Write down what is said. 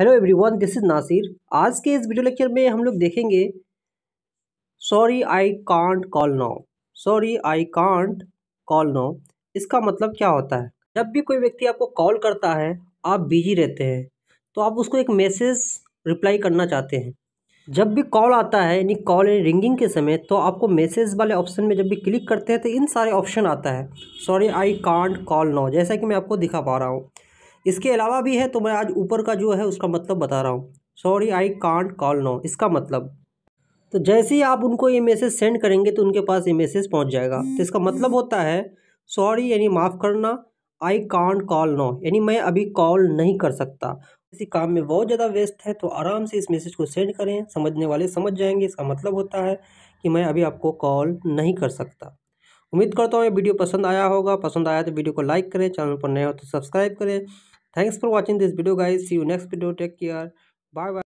hello everyone this is Nasir आज के इस वीडियो लेक्चर में हम लोग देखेंगे sorry I can't call now sorry I can't call now इसका मतलब क्या होता है जब भी कोई व्यक्ति आपको कॉल करता है आप बिजी रहते हैं तो आप उसको एक मैसेज रिप्लाई करना चाहते हैं जब भी कॉल आता है यानी कॉल यानी रिंगिंग के समय तो आपको मैसेज वाले ऑप्शन में जब भी क्लिक करते हैं तो इन सारे ऑप्शन आता है sorry I can't call now जैसा कि मैं आपको दिखा पा रहा हूँ इसके अलावा भी है तो मैं आज ऊपर का जो है उसका मतलब बता रहा हूँ sorry I can't call no इसका मतलब तो जैसे ही आप उनको ये मैसेज सेंड करेंगे तो उनके पास ये मैसेज पहुँच जाएगा तो इसका मतलब होता है सॉरी यानी माफ़ करना आई कांट कॉल नो यानी मैं अभी कॉल नहीं कर सकता किसी काम में बहुत ज़्यादा व्यस्त है तो आराम से इस मैसेज को सेंड करें समझने वाले समझ जाएंगे इसका मतलब होता है कि मैं अभी आपको कॉल नहीं कर सकता उम्मीद करता हूँ ये वीडियो पसंद आया होगा पसंद आया तो वीडियो को लाइक करें चैनल पर नए हो तो सब्सक्राइब करें thanks for watching this video guys see you next video take care bye bye